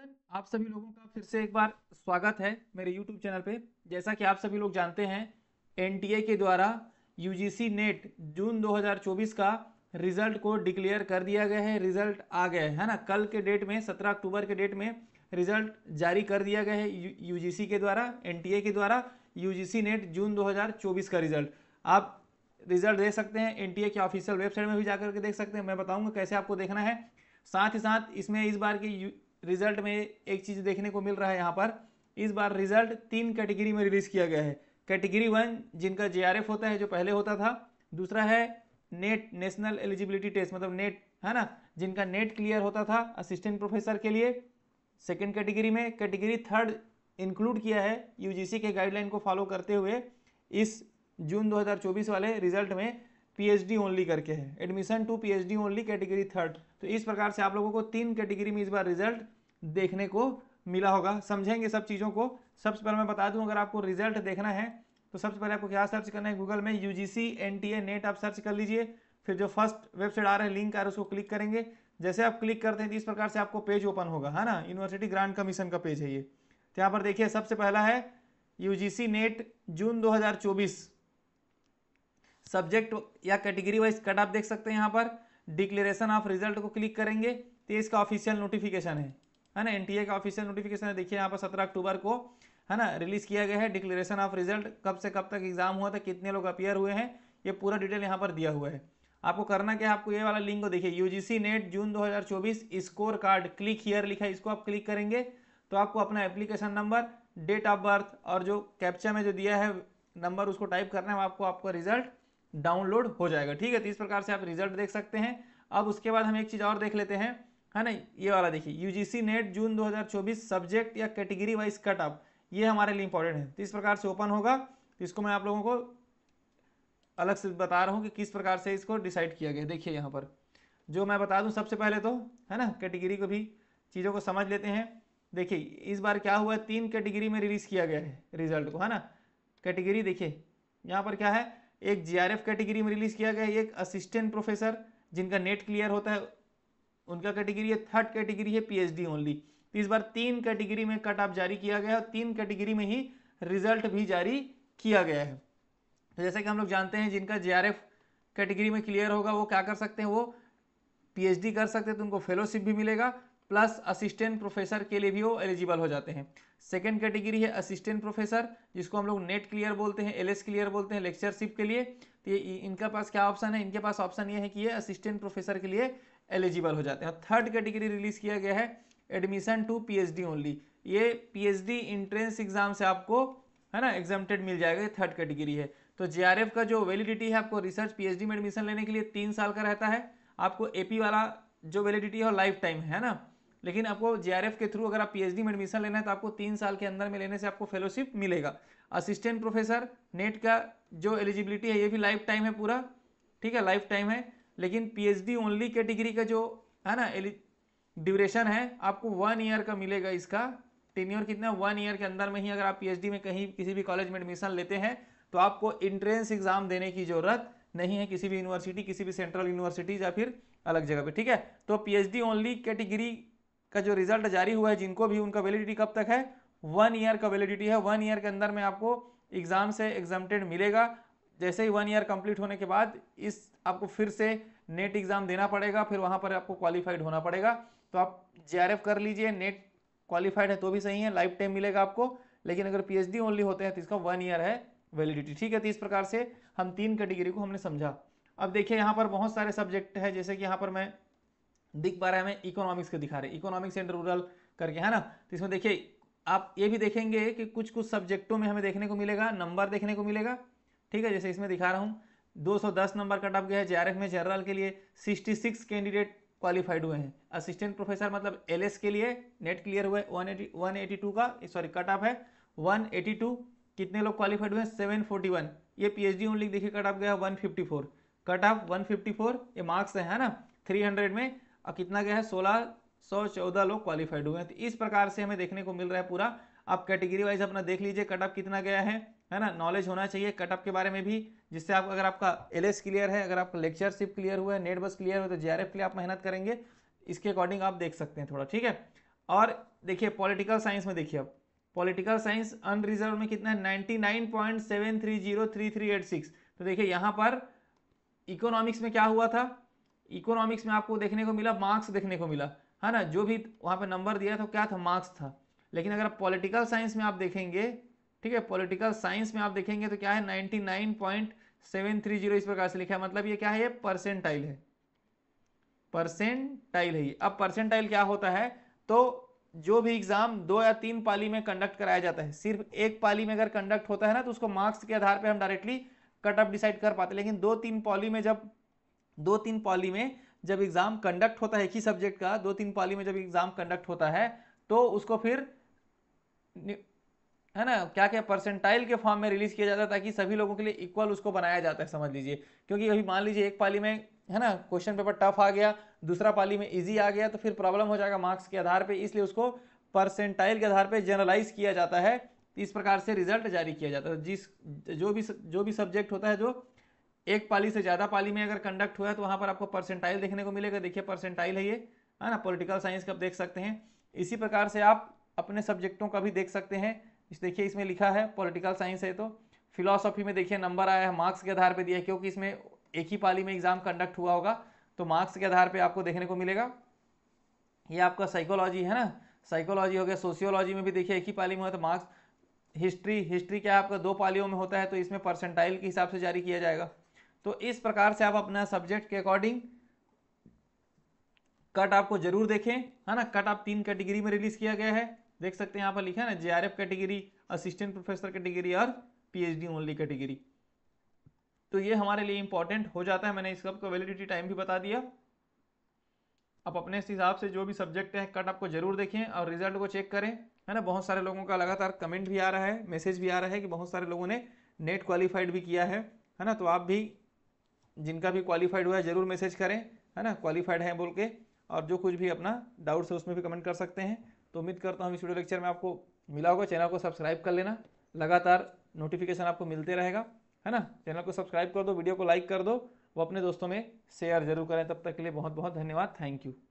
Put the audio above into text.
everyone आप सभी लोगों का फिर से एक बार स्वागत है मेरे यूट्यूब चैनल पे जैसा कि आप सभी लोग जानते हैं एनटीए के द्वारा यूजीसी नेट जून 2024 का रिजल्ट को डिक्लेयर कर दिया गया है रिजल्ट आ गया है ना कल के डेट में 17 अक्टूबर के डेट में रिजल्ट जारी कर दिया गया है यूजीसी के द्वारा एन के द्वारा सी नेट जून दो का रिजल्ट आप रिजल्ट देख सकते हैं एन के ऑफिशियल वेबसाइट में भी जा के देख सकते हैं मैं बताऊँगा कैसे आपको देखना है साथ ही साथ इसमें इस बार यू रिजल्ट में एक चीज़ देखने को मिल रहा है यहाँ पर इस बार रिजल्ट तीन कैटेगरी में रिलीज़ किया गया है कैटेगरी वन जिनका जे होता है जो पहले होता था दूसरा है नेट नेशनल एलिजिबिलिटी टेस्ट मतलब नेट है ना जिनका नेट क्लियर होता था असिस्टेंट प्रोफेसर के लिए सेकेंड कैटेगरी में कैटेगरी थर्ड इंक्लूड किया है यूजीसी के गाइडलाइन को फॉलो करते हुए इस जून 2024 वाले रिजल्ट में पीएचडी ओनली करके है admission to PhD only category third तो इस प्रकार से आप लोगों को तीन कैटेगरी में इस बार रिजल्ट देखने को मिला होगा समझेंगे सब चीज़ों को सबसे पहले मैं बता दूं अगर आपको रिजल्ट देखना है तो सबसे पहले आपको क्या सर्च करना है गूगल में U G C N T A NET आप सर्च कर लीजिए फिर जो फर्स्ट वेबसाइट आ रहा है लिंक आ रहा है उसको क्लिक करेंगे जैसे आप क्लिक करते हैं तो इस प्रकार से आपको पेज ओपन होगा है हाँ ना यूनिवर्सिटी ग्रांट कमीशन का पेज है ये तो यहाँ पर देखिए सबसे पहला है यू जी सी नेट जून दो हज़ार चौबीस सब्जेक्ट या कैटेगरी वाइज कट आप देख सकते हैं यहाँ पर डिक्लेरेशन ऑफ रिजल्ट को क्लिक करेंगे तो इसका ऑफिशियल नोटिफिकेशन है है ना एनटीए का ऑफिशियल नोटिफिकेशन है देखिए यहाँ पर सत्रह अक्टूबर को है ना रिलीज किया गया है डिक्लेरेशन ऑफ रिजल्ट कब से कब तक एग्जाम हुआ था कितने लोग अपियर हुए हैं ये पूरा डिटेल यहाँ पर दिया हुआ है आपको करना क्या है आपको ये वाला लिंक को देखिए यू नेट जून दो स्कोर कार्ड क्लिक हियर लिखा है इसको आप क्लिक करेंगे तो आपको अपना application number date of birth और जो कैप्चा में जो दिया है नंबर उसको टाइप करना है आपको आपका रिजल्ट डाउनलोड हो जाएगा ठीक है तो इस प्रकार से आप रिजल्ट देख सकते हैं अब उसके बाद हम एक चीज़ और देख लेते हैं है ना ये वाला देखिए यू नेट जून 2024 सब्जेक्ट या कैटेगरी वाइज कट अप ये हमारे लिए इंपॉर्टेंट है तो इस प्रकार से ओपन होगा तो इसको मैं आप लोगों को अलग से बता रहा हूँ कि किस प्रकार से इसको डिसाइड किया गया देखिए यहाँ पर जो मैं बता दूँ सबसे पहले तो है ना कैटेगरी को भी चीज़ों को समझ लेते हैं देखिए इस बार क्या हुआ है तीन कैटेगरी में रिलीज़ किया गया है रिजल्ट को है ना कैटेगरी देखिए यहाँ पर क्या है एक जीआरएफ कैटेगरी में रिलीज किया गया है एक असिस्टेंट प्रोफेसर जिनका नेट क्लियर होता है उनका कैटेगरी है थर्ड कैटेगरी है पीएचडी ओनली तो इस बार तीन कैटेगरी में कट ऑफ जारी किया गया है और तीन कैटेगरी में ही रिजल्ट भी जारी किया गया है तो जैसे कि हम लोग जानते हैं जिनका एफ कैटेगरी में क्लियर होगा वो क्या कर सकते हैं वो डी कर सकते हैं तो उनको फेलोशिप भी मिलेगा प्लस असिस्टेंट प्रोफेसर के लिए भी वो एलिजिबल हो जाते हैं सेकेंड कैटेगरी है असिस्टेंट प्रोफेसर जिसको हम लोग नेट क्लियर बोलते हैं एलएस क्लियर बोलते हैं लेक्चरशिप के लिए तो ये इनका पास क्या ऑप्शन है इनके पास ऑप्शन ये है कि ये असिस्टेंट प्रोफेसर के लिए एलिजिबल हो जाते हैं थर्ड कैटेगरी रिलीज किया गया है एडमिशन टू पी ओनली ये पीएचडी एंट्रेंस एग्जाम से आपको है ना एग्जामटेड मिल जाएगा ये थर्ड कैटेगरी है तो जे का जो वैलिडिटी है आपको रिसर्च पी में एडमिशन लेने के लिए तीन साल का रहता है आपको ए वाला जो वैलिडिटी है लाइफ टाइम है ना लेकिन आपको जे के थ्रू अगर आप पीएचडी में एडमिशन लेना है तो आपको तीन साल के अंदर में लेने से आपको फेलोशिप मिलेगा असिस्टेंट प्रोफेसर नेट का जो एलिजिबिलिटी है ये भी लाइफ टाइम है पूरा ठीक है लाइफ टाइम है लेकिन पीएचडी ओनली कैटेगरी का जो है ना ड्यूरेशन है आपको वन ईयर का मिलेगा इसका टेन्योर कितना वन ईयर के अंदर में ही अगर आप डी में कहीं किसी भी कॉलेज में एडमिशन लेते हैं तो आपको इंट्रेंस एग्जाम देने की ज़रूरत नहीं है किसी भी यूनिवर्सिटी किसी भी सेंट्रल यूनिवर्सिटी या फिर अलग जगह पे ठीक है तो पीएचडी ओनली कैटेगरी का जो रिजल्ट जारी हुआ है जिनको भी उनका वैलिडिटी कब तक है वन ईयर का वैलिडिटी है वन ईयर के अंदर में आपको एग्ज़ाम से एग्जामटेड मिलेगा जैसे ही वन ईयर कंप्लीट होने के बाद इस आपको फिर से नेट एग्ज़ाम देना पड़ेगा फिर वहाँ पर आपको क्वालिफाइड होना पड़ेगा तो आप जे कर लीजिए नेट क्वालिफाइड है तो भी सही है लाइफ टाइम मिलेगा आपको लेकिन अगर पीएचडी ओनली होते हैं तो इसका वन ईयर है वैलिडिटी ठीक है तो इस प्रकार से हम तीन कैटेगरी को हमने समझा अब देखिए यहाँ पर बहुत सारे सब्जेक्ट है जैसे कि यहाँ पर मैं दिख पा रहा है हमें इकोनॉमिक्स के दिखा रहे हैं इकोनॉमिक्स एंड रूरल करके है ना तो इसमें देखिए आप ये भी देखेंगे कि कुछ कुछ सब्जेक्टों में हमें देखने को मिलेगा नंबर देखने को मिलेगा ठीक है जैसे इसमें दिखा रहा हूँ 210 नंबर कट ऑफ गया है जे में जनरल के लिए 66 कैंडिडेट क्वालिफाइड हुए हैं असिस्टेंट प्रोफेसर मतलब एल के लिए नेट क्लियर हुए वन एटी का सॉरी कट ऑफ है 182 कितने लोग क्वालिफाइड हुए हैं 741 ये पी एच ओनली देखिए कट ऑफ गया 154 कट ऑफ 154 ये मार्क्स है ना हंड्रेड में और कितना गया है सोलह सौ चौदह लोग क्वालिफाइड हुए हैं तो इस प्रकार से हमें देखने को मिल रहा है पूरा आप कैटेगरी वाइज अपना देख लीजिए कटअप कितना गया है है ना नॉलेज होना चाहिए कटअप के बारे में भी जिससे आप अगर आपका एल क्लियर है अगर आपका लेक्चरशिप क्लियर हुआ है नेट बस क्लियर हुआ तो जे के लिए आप मेहनत करेंगे इसके अकॉर्डिंग आप देख सकते हैं थोड़ा ठीक है और देखिए पॉलिटिकल साइंस में देखिए आप पॉलिटिकल साइंस अनरिजर्व में कितना है ninety nine point seven three zero three three eight six तो देखिए यहाँ पर इकोनॉमिक्स में क्या हुआ था इकोनॉमिक्स में आपको देखने को मिला मार्क्स देखने को मिला है ना जो भी वहाँ पे नंबर दिया था क्या था मार्क्स था लेकिन अगर आप पॉलिटिकल साइंस में आप देखेंगे ठीक है पॉलिटिकल साइंस में आप देखेंगे तो क्या है ninety nine point seven three zero इस प्रकार से लिखा है मतलब ये क्या है ये परसेंटाइल है परसेंटाइल है अब परसेंटाइल क्या होता है तो जो भी एग्जाम दो या तीन पाली में कंडक्ट कराया जाता है सिर्फ एक पाली में अगर कंडक्ट होता है ना तो उसको मार्क्स के आधार पर हम डायरेक्टली कट ऑफ डिसाइड कर पाते लेकिन दो तीन पॉली में जब दो तीन पॉली में जब एग्ज़ाम कंडक्ट होता है एक ही सब्जेक्ट का दो तीन पॉली में जब एग्ज़ाम कंडक्ट होता है तो उसको फिर है ना क्या क्या परसेंटाइल के फॉर्म में रिलीज किया जाता है ताकि सभी लोगों के लिए इक्वल उसको बनाया जाता है समझ लीजिए क्योंकि अभी मान लीजिए एक पाली में है ना क्वेश्चन पेपर टफ आ गया दूसरा पाली में इजी आ गया तो फिर प्रॉब्लम हो जाएगा मार्क्स के आधार पर इसलिए उसको परसेंटाइल के आधार पर जनरलाइज किया जाता है इस प्रकार से रिजल्ट जारी किया जाता है जिस जो भी जो भी सब्जेक्ट होता है जो एक पाली से ज़्यादा पाली में अगर कंडक्ट हुआ तो वहाँ पर आपको परसेंटाइल देखने को मिलेगा देखिए परसेंटाइल है ये है ना पॉलिटिकल साइंस का देख सकते हैं इसी प्रकार से आप अपने सब्जेक्टों का भी देख सकते हैं इस देखिए इसमें लिखा है पॉलिटिकल साइंस है तो फिलोसॉफी में देखिए नंबर आया है मार्क्स के आधार पर दिया है क्योंकि इसमें एक ही पाली में एग्जाम कंडक्ट हुआ होगा तो मार्क्स के आधार पर आपको देखने को मिलेगा ये आपका साइकोलॉजी है ना साइकोलॉजी हो गया सोशियोलॉजी में भी देखिए एक ही पाली में हो तो मार्क्स हिस्ट्री हिस्ट्री क्या आपका दो पालियों में होता है तो इसमें परसेंटाइल के हिसाब से जारी किया जाएगा तो इस प्रकार से आप अपना सब्जेक्ट के अकॉर्डिंग कट आपको जरूर देखें है ना कट आप तीन कैटेगरी में रिलीज किया गया है देख सकते हैं यहाँ पर लिखा है ना J category assistant professor category और पीएचडी ओनली कैटेगरी तो ये हमारे लिए इंपॉर्टेंट हो जाता है मैंने इस सबका वैलिडिटी टाइम भी बता दिया आप अपने हिसाब से जो भी सब्जेक्ट है कट आपको जरूर देखें और रिजल्ट को चेक करें है ना बहुत सारे लोगों का लगातार कमेंट भी आ रहा है मैसेज भी आ रहा है कि बहुत सारे लोगों ने नेट क्वालिफाइड भी किया है है ना तो आप भी जिनका भी क्वालिफाइड हुआ है ज़रूर मैसेज करें है ना क्वालिफाइड हैं बोल के और जो कुछ भी अपना डाउट्स है उसमें भी कमेंट कर सकते हैं तो उम्मीद करता हूँ इस वीडियो लेक्चर में आपको मिला होगा चैनल को सब्सक्राइब कर लेना लगातार नोटिफिकेशन आपको मिलते रहेगा है ना चैनल को सब्सक्राइब कर दो वीडियो को लाइक कर दो वो अपने दोस्तों में शेयर जरूर करें तब तक के लिए बहुत बहुत धन्यवाद थैंक यू